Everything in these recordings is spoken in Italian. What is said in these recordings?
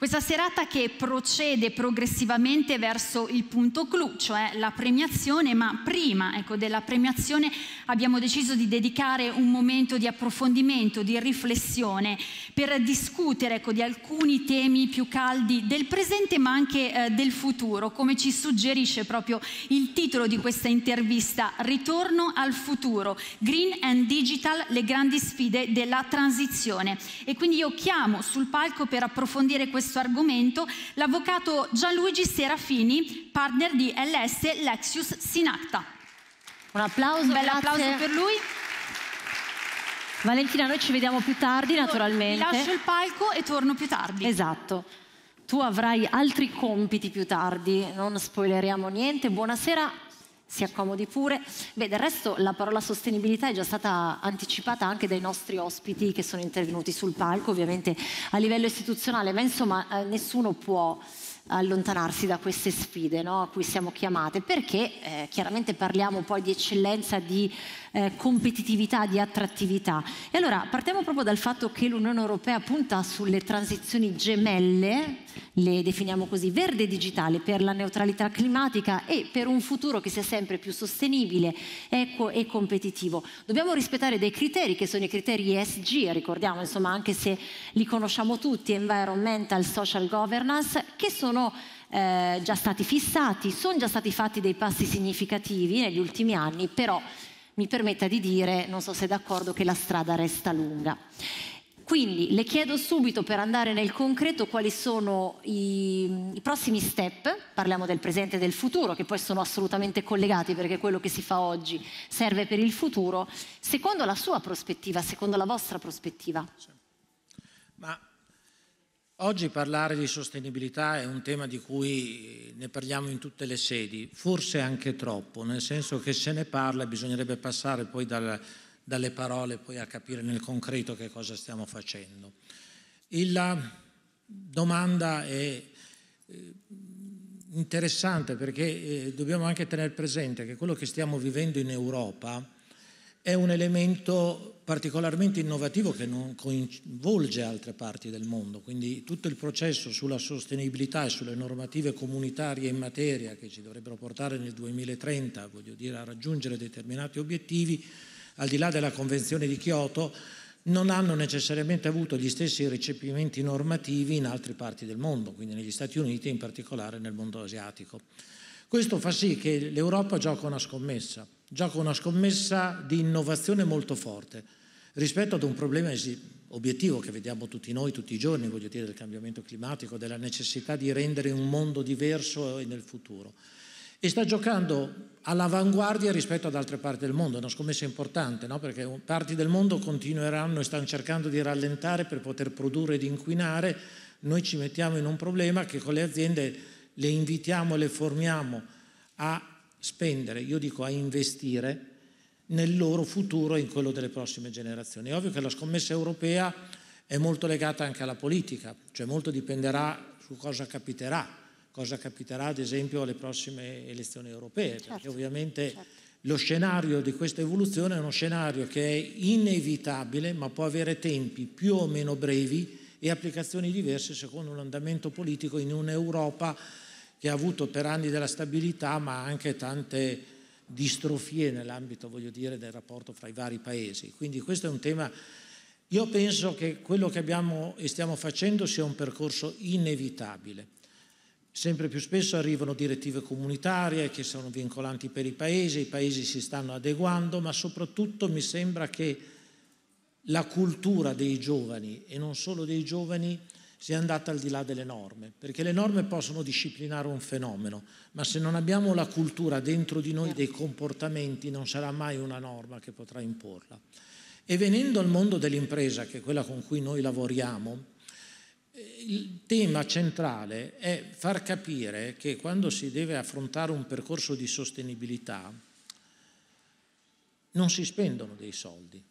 Questa serata che procede progressivamente verso il punto clou, cioè la premiazione, ma prima ecco, della premiazione abbiamo deciso di dedicare un momento di approfondimento, di riflessione, per discutere ecco, di alcuni temi più caldi del presente ma anche eh, del futuro, come ci suggerisce proprio il titolo di questa intervista, Ritorno al futuro, Green and Digital, le grandi sfide della transizione. E quindi io chiamo sul palco per approfondire questo questo argomento l'avvocato Gianluigi Serafini, partner di LS Lexius Sinacta. Un applauso, un bel applauso per lui. Valentina, noi ci vediamo più tardi naturalmente. Ti lascio il palco e torno più tardi. Esatto. Tu avrai altri compiti più tardi, non spoileriamo niente. Buonasera si accomodi pure. Beh, del resto la parola sostenibilità è già stata anticipata anche dai nostri ospiti che sono intervenuti sul palco, ovviamente a livello istituzionale, ma insomma eh, nessuno può allontanarsi da queste sfide no, a cui siamo chiamate, perché eh, chiaramente parliamo poi di eccellenza di eh, competitività, di attrattività. E allora partiamo proprio dal fatto che l'Unione Europea punta sulle transizioni gemelle, le definiamo così, verde e digitale, per la neutralità climatica e per un futuro che sia sempre più sostenibile, equo e competitivo. Dobbiamo rispettare dei criteri che sono i criteri ESG, ricordiamo insomma anche se li conosciamo tutti, environmental, social governance, che sono eh, già stati fissati, sono già stati fatti dei passi significativi negli ultimi anni, però mi permetta di dire, non so se è d'accordo, che la strada resta lunga. Quindi le chiedo subito per andare nel concreto quali sono i, i, prossimi step, parliamo del presente e del futuro, che poi sono assolutamente collegati perché quello che si fa oggi serve per il futuro, secondo la sua prospettiva, secondo la vostra prospettiva. Oggi parlare di sostenibilità è un tema di cui ne parliamo in tutte le sedi, forse anche troppo, nel senso che se ne parla bisognerebbe passare poi dal, dalle parole poi a capire nel concreto che cosa stiamo facendo. La domanda è eh, interessante perché eh, dobbiamo anche tenere presente che quello che stiamo vivendo in Europa è un elemento particolarmente innovativo che non coinvolge altre parti del mondo, quindi tutto il processo sulla sostenibilità e sulle normative comunitarie in materia che ci dovrebbero portare nel 2030, voglio dire, a raggiungere determinati obiettivi, al di là della Convenzione di Kyoto, non hanno necessariamente avuto gli stessi recepimenti normativi in altre parti del mondo, quindi negli Stati Uniti e in particolare nel mondo asiatico. Questo fa sì che l'Europa gioca una scommessa gioca una scommessa di innovazione molto forte rispetto ad un problema obiettivo che vediamo tutti noi tutti i giorni, voglio dire, del cambiamento climatico, della necessità di rendere un mondo diverso nel futuro. E sta giocando all'avanguardia rispetto ad altre parti del mondo, è una scommessa importante, no? perché parti del mondo continueranno e stanno cercando di rallentare per poter produrre ed inquinare, noi ci mettiamo in un problema che con le aziende le invitiamo, e le formiamo a spendere, io dico a investire nel loro futuro e in quello delle prossime generazioni. È ovvio che la scommessa europea è molto legata anche alla politica, cioè molto dipenderà su cosa capiterà, cosa capiterà ad esempio alle prossime elezioni europee, certo, perché ovviamente certo. lo scenario di questa evoluzione è uno scenario che è inevitabile ma può avere tempi più o meno brevi e applicazioni diverse secondo l'andamento politico in un'Europa che ha avuto per anni della stabilità ma anche tante distrofie nell'ambito voglio dire, del rapporto fra i vari paesi. Quindi questo è un tema, io penso che quello che abbiamo e stiamo facendo sia un percorso inevitabile. Sempre più spesso arrivano direttive comunitarie che sono vincolanti per i paesi, i paesi si stanno adeguando, ma soprattutto mi sembra che la cultura dei giovani e non solo dei giovani si è andata al di là delle norme, perché le norme possono disciplinare un fenomeno, ma se non abbiamo la cultura dentro di noi dei comportamenti non sarà mai una norma che potrà imporla. E venendo al mondo dell'impresa, che è quella con cui noi lavoriamo, eh, il tema centrale è far capire che quando si deve affrontare un percorso di sostenibilità non si spendono dei soldi,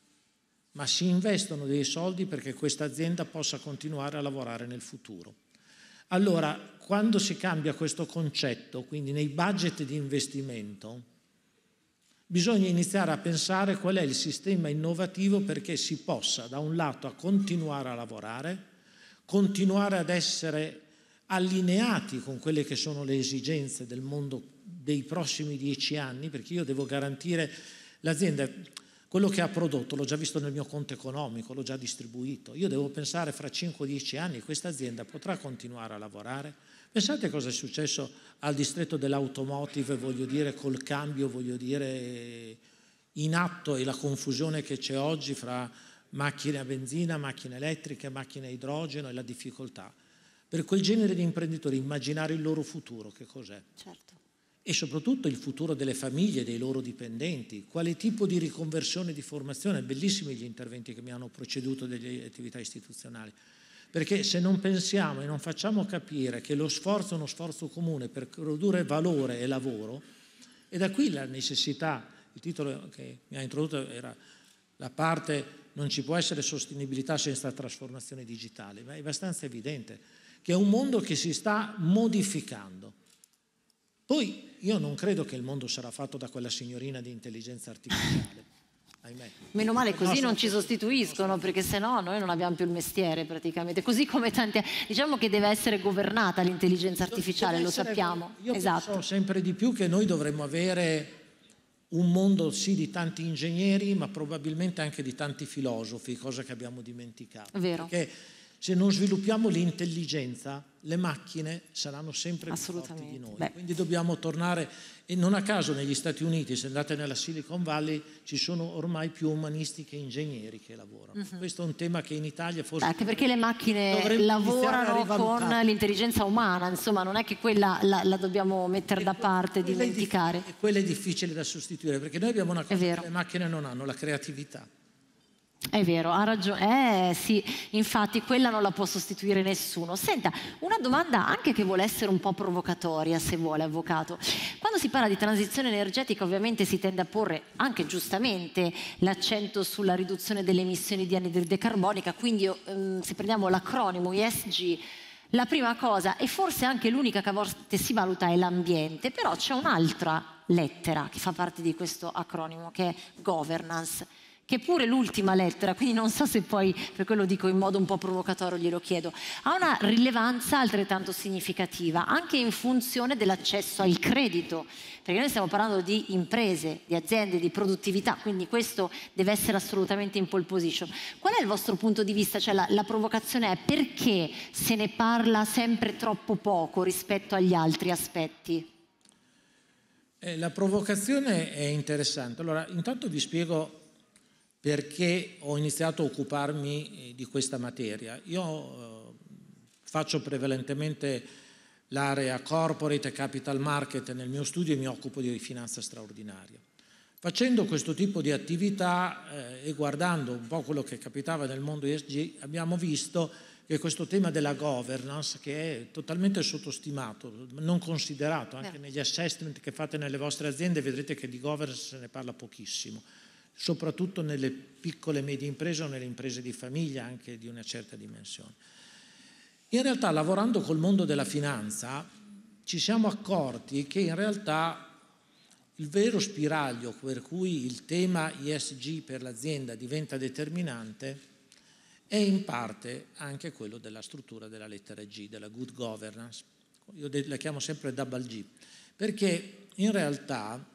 ma si investono dei soldi perché questa azienda possa continuare a lavorare nel futuro. Allora, quando si cambia questo concetto, quindi nei budget di investimento, bisogna iniziare a pensare qual è il sistema innovativo perché si possa da un lato a continuare a lavorare, continuare ad essere allineati con quelle che sono le esigenze del mondo dei prossimi dieci anni, perché io devo garantire l'azienda quello che ha prodotto l'ho già visto nel mio conto economico, l'ho già distribuito. Io devo pensare fra 5-10 anni questa azienda potrà continuare a lavorare. Pensate cosa è successo al distretto dell'automotive, voglio dire, col cambio, voglio dire, in atto e la confusione che c'è oggi fra macchine a benzina, macchine elettriche, macchine a idrogeno e la difficoltà. Per quel genere di imprenditori immaginare il loro futuro, che cos'è? Certo e soprattutto il futuro delle famiglie, dei loro dipendenti, quale tipo di riconversione di formazione, bellissimi gli interventi che mi hanno preceduto delle attività istituzionali, perché se non pensiamo e non facciamo capire che lo sforzo è uno sforzo comune per produrre valore e lavoro, e da qui la necessità, il titolo che mi ha introdotto era la parte non ci può essere sostenibilità senza trasformazione digitale, ma è abbastanza evidente che è un mondo che si sta modificando poi io non credo che il mondo sarà fatto da quella signorina di intelligenza artificiale. Ahimè. Meno male così no, non ci sostituiscono perché sennò noi non abbiamo più il mestiere praticamente, così come tante... Diciamo che deve essere governata l'intelligenza artificiale, lo sappiamo. Io esatto. penso sempre di più che noi dovremmo avere un mondo sì di tanti ingegneri ma probabilmente anche di tanti filosofi, cosa che abbiamo dimenticato. Vero. Perché se non sviluppiamo l'intelligenza le macchine saranno sempre più forti di noi. Beh. Quindi dobbiamo tornare, e non a caso negli Stati Uniti, se andate nella Silicon Valley, ci sono ormai più umanisti che ingegneri che lavorano. Uh-huh. Questo è un tema che in Italia forse... Anche perché le macchine lavorano con l'intelligenza umana, insomma non è che quella la, la dobbiamo mettere e da parte, dimenticare. È difficile, quella è difficile da sostituire, perché noi abbiamo una cosa che le macchine non hanno, la creatività. È vero, ha ragione. Eh sì, infatti quella non la può sostituire nessuno. Senta, una domanda anche che vuole essere un po' provocatoria, se vuole, avvocato. Quando si parla di transizione energetica, ovviamente si tende a porre anche giustamente l'accento sulla riduzione delle emissioni di anidride carbonica, quindi ehm, se prendiamo l'acronimo ISG. la prima cosa, e forse anche l'unica che a volte si valuta, è l'ambiente, però c'è un'altra lettera che fa parte di questo acronimo, che è governance che è pure l'ultima lettera, quindi non so se poi, per quello dico in modo un po' provocatorio, glielo chiedo, ha una rilevanza altrettanto significativa, anche in funzione dell'accesso al credito, perché noi stiamo parlando di imprese, di aziende, di produttività, quindi questo deve essere assolutamente in pole position. Qual è il vostro punto di vista? Cioè la, la provocazione è perché se ne parla sempre troppo poco rispetto agli altri aspetti? Eh, la provocazione è interessante. Allora, intanto vi spiego perché ho iniziato a occuparmi eh, di questa materia. Io eh, faccio prevalentemente l'area corporate e capital market nel mio studio e mi occupo di finanza straordinaria. Facendo questo tipo di attività eh, e guardando un po' quello che capitava nel mondo ESG, abbiamo visto che questo tema della governance, che è totalmente sottostimato, non considerato, anche negli assessment che fate nelle vostre aziende vedrete che di governance se ne parla pochissimo soprattutto nelle piccole e medie imprese o nelle imprese di famiglia anche di una certa dimensione. In realtà lavorando col mondo della finanza ci siamo accorti che in realtà il vero spiraglio per cui il tema ISG per l'azienda diventa determinante è in parte anche quello della struttura della lettera G, della good governance. Io la chiamo sempre double G, perché in realtà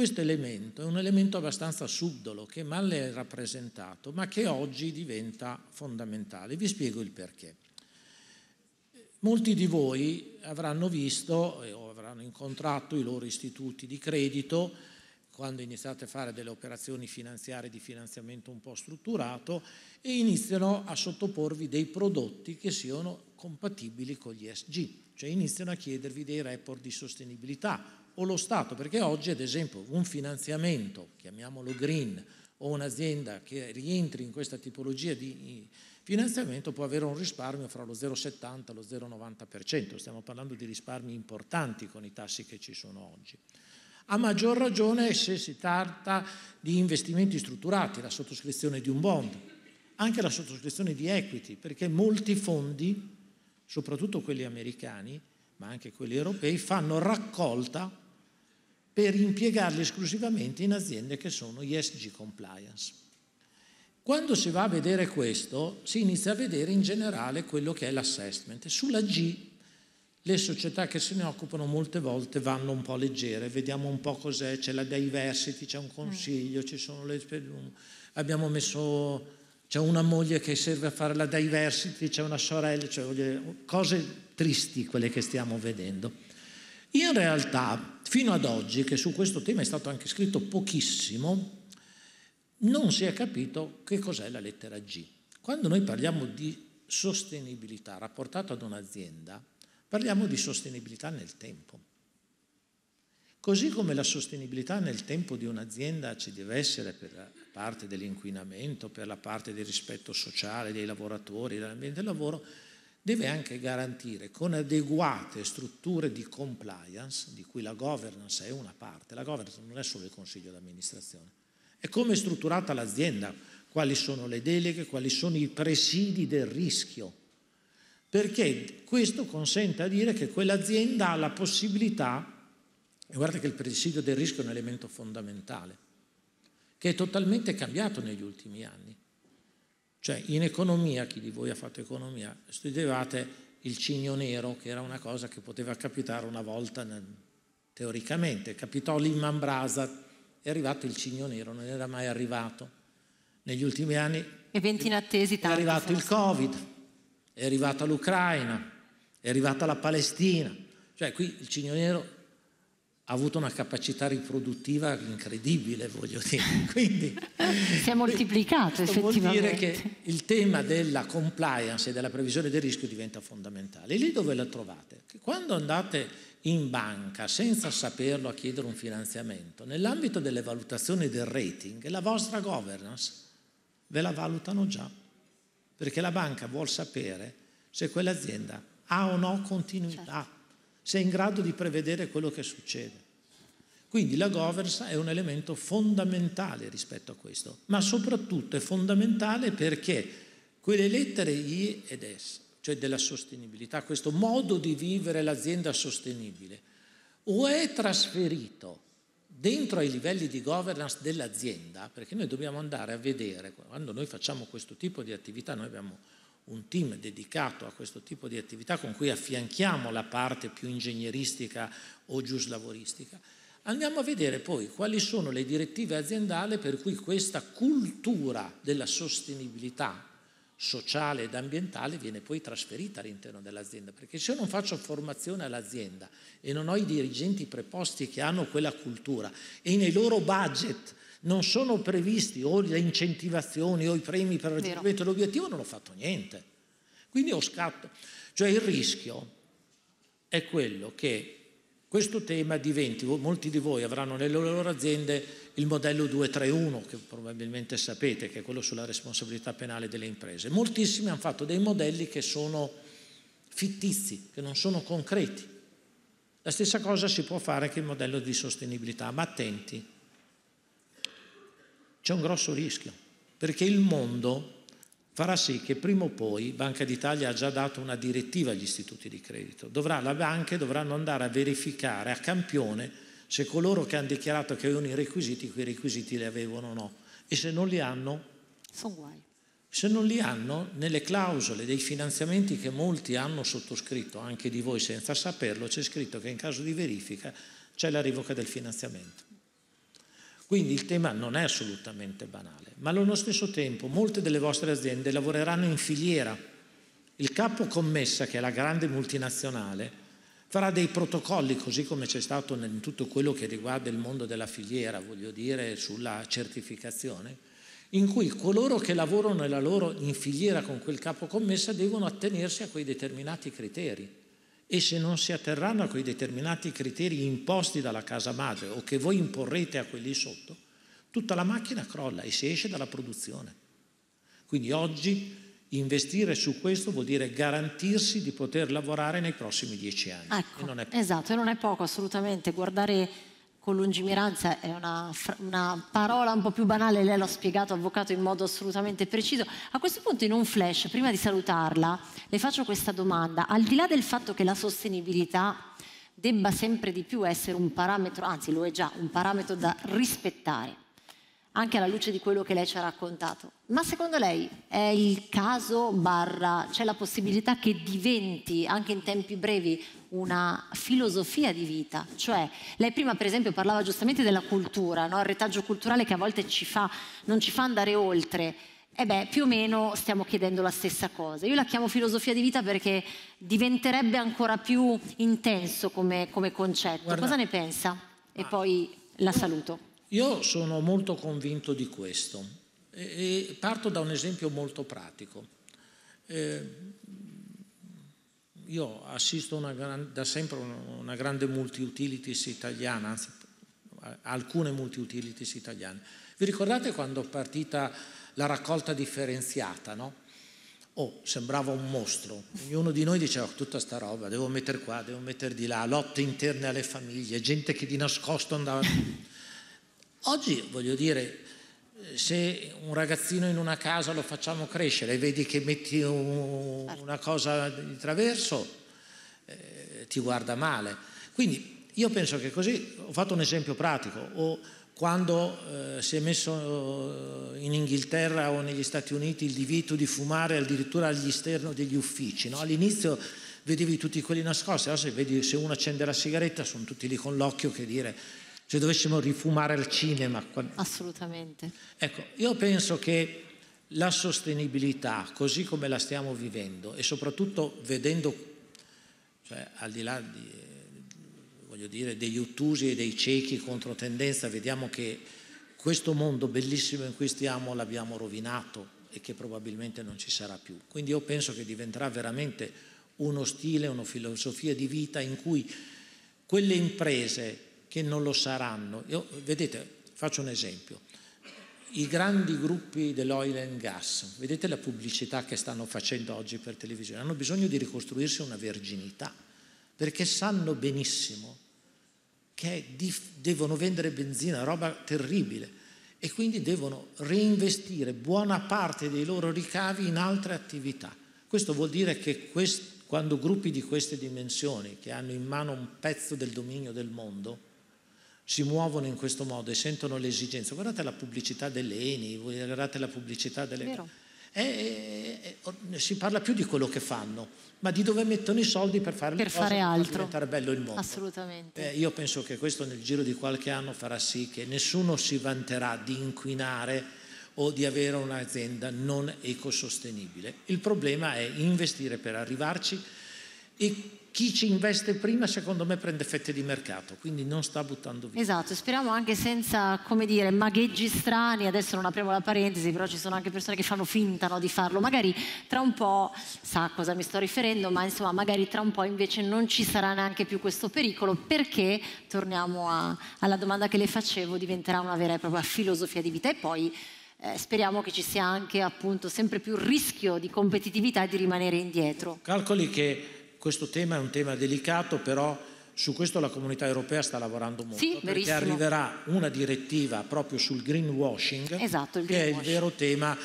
questo elemento è un elemento abbastanza subdolo che male è rappresentato, ma che oggi diventa fondamentale. Vi spiego il perché. Molti di voi avranno visto eh, o avranno incontrato i loro istituti di credito quando iniziate a fare delle operazioni finanziarie di finanziamento un po' strutturato e iniziano a sottoporvi dei prodotti che siano compatibili con gli SG, cioè iniziano a chiedervi dei report di sostenibilità o lo Stato, perché oggi ad esempio un finanziamento, chiamiamolo green, o un'azienda che rientri in questa tipologia di finanziamento può avere un risparmio fra lo 0,70 e lo 0,90%, stiamo parlando di risparmi importanti con i tassi che ci sono oggi. A maggior ragione se si tratta di investimenti strutturati, la sottoscrizione di un bond, anche la sottoscrizione di equity, perché molti fondi, soprattutto quelli americani, ma anche quelli europei, fanno raccolta per impiegarli esclusivamente in aziende che sono ESG compliance. Quando si va a vedere questo, si inizia a vedere in generale quello che è l'assessment. Sulla G le società che se ne occupano molte volte vanno un po' leggere, vediamo un po' cos'è, c'è la diversity, c'è un mm. consiglio, ci sono le... abbiamo messo c'è una moglie che serve a fare la diversity, c'è una sorella, cioè voglio, cose tristi quelle che stiamo vedendo. In realtà, fino ad oggi, che su questo tema è stato anche scritto pochissimo, non si è capito che cos'è la lettera G. Quando noi parliamo di sostenibilità rapportata ad un'azienda, parliamo di sostenibilità nel tempo. Così come la sostenibilità nel tempo di un'azienda ci deve essere per parte dell'inquinamento, per la parte del rispetto sociale dei lavoratori, dell'ambiente del lavoro, deve anche garantire con adeguate strutture di compliance, di cui la governance è una parte, la governance non è solo il consiglio d'amministrazione, è come è strutturata l'azienda, quali sono le deleghe, quali sono i presidi del rischio, perché questo consente a dire che quell'azienda ha la possibilità, e guardate che il presidio del rischio è un elemento fondamentale, che è totalmente cambiato negli ultimi anni. Cioè in economia, chi di voi ha fatto economia, studiavate il cigno nero, che era una cosa che poteva capitare una volta teoricamente. Capitò Lehman Brothers, è arrivato il cigno nero, non era mai arrivato. Negli ultimi anni Eventi inattesi tanti, è arrivato forse. il Covid, è arrivata l'Ucraina, è arrivata la Palestina. Cioè qui il cigno nero ha avuto una capacità riproduttiva incredibile, voglio dire. Quindi, si è moltiplicato effettivamente. Vuol dire che il tema della compliance e della previsione del rischio diventa fondamentale. lì dove la trovate? Che quando andate in banca senza saperlo a chiedere un finanziamento, nell'ambito delle valutazioni del rating, la vostra governance ve la valutano già, perché la banca vuol sapere se quell'azienda ha o no continuità. Certo sei in grado di prevedere quello che succede. Quindi la governance è un elemento fondamentale rispetto a questo, ma soprattutto è fondamentale perché quelle lettere I ed S, cioè della sostenibilità, questo modo di vivere l'azienda sostenibile, o è trasferito dentro ai livelli di governance dell'azienda, perché noi dobbiamo andare a vedere, quando noi facciamo questo tipo di attività, noi abbiamo un team dedicato a questo tipo di attività con cui affianchiamo la parte più ingegneristica o giuslavoristica. Andiamo a vedere poi quali sono le direttive aziendali per cui questa cultura della sostenibilità sociale ed ambientale viene poi trasferita all'interno dell'azienda, perché se io non faccio formazione all'azienda e non ho i dirigenti preposti che hanno quella cultura e nei loro budget non sono previsti o le incentivazioni o i premi per il raggiungimento dell'obiettivo, non ho fatto niente. Quindi ho scatto. Cioè il rischio è quello che questo tema diventi, molti di voi avranno nelle loro aziende il modello 231, che probabilmente sapete, che è quello sulla responsabilità penale delle imprese. Moltissimi hanno fatto dei modelli che sono fittizi, che non sono concreti. La stessa cosa si può fare anche il modello di sostenibilità, ma attenti, c'è un grosso rischio, perché il mondo farà sì che prima o poi Banca d'Italia ha già dato una direttiva agli istituti di credito. Dovrà, le banche dovranno andare a verificare a campione se coloro che hanno dichiarato che avevano i requisiti, quei requisiti li avevano o no. E se non li hanno? Sono guai. Se non li hanno, nelle clausole dei finanziamenti che molti hanno sottoscritto, anche di voi senza saperlo, c'è scritto che in caso di verifica c'è la rivoca del finanziamento. Quindi il tema non è assolutamente banale, ma allo stesso tempo molte delle vostre aziende lavoreranno in filiera. Il capo commessa, che è la grande multinazionale, farà dei protocolli, così come c'è stato in tutto quello che riguarda il mondo della filiera, voglio dire, sulla certificazione, in cui coloro che lavorano nella loro in filiera con quel capo commessa devono attenersi a quei determinati criteri e se non si atterranno a quei determinati criteri imposti dalla casa madre o che voi imporrete a quelli sotto, tutta la macchina crolla e si esce dalla produzione. Quindi oggi investire su questo vuol dire garantirsi di poter lavorare nei prossimi dieci anni. Ecco, e non è poco. Esatto, e non è poco assolutamente. Guardare con lungimiranza è una, una, parola un po' più banale, lei l'ha spiegato, avvocato, in modo assolutamente preciso. A questo punto, in un flash, prima di salutarla, le faccio questa domanda. Al di là del fatto che la sostenibilità debba sempre di più essere un parametro, anzi lo è già, un parametro da rispettare, anche alla luce di quello che lei ci ha raccontato. Ma secondo lei è il caso, barra, c'è la possibilità che diventi anche in tempi brevi una filosofia di vita? Cioè, lei prima per esempio parlava giustamente della cultura, no? il retaggio culturale che a volte ci fa, non ci fa andare oltre. E beh, più o meno stiamo chiedendo la stessa cosa. Io la chiamo filosofia di vita perché diventerebbe ancora più intenso come, come concetto. Guarda, cosa ne pensa? E ah, poi la saluto. Io sono molto convinto di questo e parto da un esempio molto pratico. Eh, io assisto gran, da sempre a una grande multi-utilities italiana, anzi alcune multi-utilities italiane. Vi ricordate quando è partita la raccolta differenziata, no? Oh, sembrava un mostro. Ognuno di noi diceva oh, tutta sta roba, devo mettere qua, devo mettere di là, lotte interne alle famiglie, gente che di nascosto andava... Oggi, voglio dire, eh, se un ragazzino in una casa lo facciamo crescere e vedi che metti un, certo. una cosa di traverso, eh, ti guarda male. Quindi io penso che così, ho fatto un esempio pratico, o quando eh, si è messo eh, in Inghilterra o negli Stati Uniti il divieto di fumare addirittura all'esterno degli uffici, no? all'inizio vedevi tutti quelli nascosti, adesso vedi se uno accende la sigaretta sono tutti lì con l'occhio che dire se dovessimo rifumare al cinema. Assolutamente. Ecco, io penso che la sostenibilità, così come la stiamo vivendo e soprattutto vedendo, cioè al di là di, eh, voglio dire, degli ottusi e dei ciechi contro tendenza, vediamo che questo mondo bellissimo in cui stiamo l'abbiamo rovinato e che probabilmente non ci sarà più. Quindi io penso che diventerà veramente uno stile, una filosofia di vita in cui quelle imprese che non lo saranno. Io, vedete, faccio un esempio. I grandi gruppi dell'oil and gas, vedete la pubblicità che stanno facendo oggi per televisione, hanno bisogno di ricostruirsi una verginità, perché sanno benissimo che dif- devono vendere benzina, roba terribile, e quindi devono reinvestire buona parte dei loro ricavi in altre attività. Questo vuol dire che quest- quando gruppi di queste dimensioni, che hanno in mano un pezzo del dominio del mondo, si muovono in questo modo e sentono l'esigenza. Guardate la pubblicità dell'ENI, guardate la pubblicità delle... Vero. E, e, e, si parla più di quello che fanno, ma di dove mettono i soldi per fare, per fare altro. Per diventare bello il mondo. Assolutamente. Eh, io penso che questo nel giro di qualche anno farà sì che nessuno si vanterà di inquinare o di avere un'azienda non ecosostenibile. Il problema è investire per arrivarci e chi ci investe prima secondo me prende fette di mercato, quindi non sta buttando via. Esatto, speriamo anche senza, come dire, magheggi strani, adesso non apriamo la parentesi, però ci sono anche persone che fanno finta no, di farlo, magari tra un po', sa a cosa mi sto riferendo, ma insomma magari tra un po' invece non ci sarà neanche più questo pericolo, perché, torniamo a, alla domanda che le facevo, diventerà una vera e propria filosofia di vita e poi... Eh, speriamo che ci sia anche appunto sempre più rischio di competitività e di rimanere indietro. Calcoli che questo tema è un tema delicato, però su questo la comunità europea sta lavorando molto, sì, perché verissimo. arriverà una direttiva proprio sul greenwashing, esatto, che washing. è il vero tema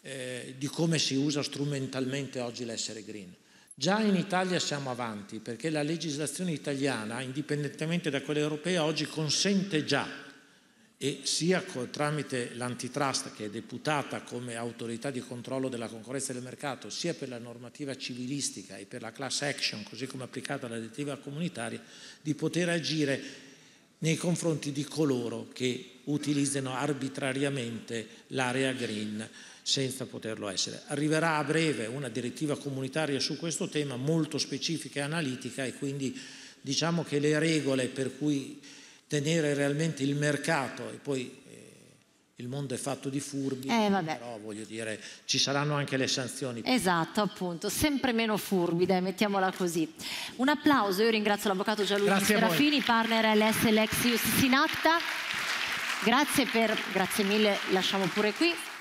eh, di come si usa strumentalmente oggi l'essere green. Già in Italia siamo avanti perché la legislazione italiana, indipendentemente da quella europea, oggi consente già e sia tramite l'antitrust che è deputata come autorità di controllo della concorrenza del mercato, sia per la normativa civilistica e per la class action, così come applicata alla direttiva comunitaria, di poter agire nei confronti di coloro che utilizzano arbitrariamente l'area green senza poterlo essere. Arriverà a breve una direttiva comunitaria su questo tema molto specifica e analitica e quindi diciamo che le regole per cui tenere realmente il mercato e poi eh, il mondo è fatto di furbi, eh, però voglio dire ci saranno anche le sanzioni. Esatto, appunto, sempre meno furbi, dai, mettiamola così. Un applauso, io ringrazio l'avvocato Gianluca Serafini, partner LS Lexius Sinatta. Grazie per, grazie mille, lasciamo pure qui.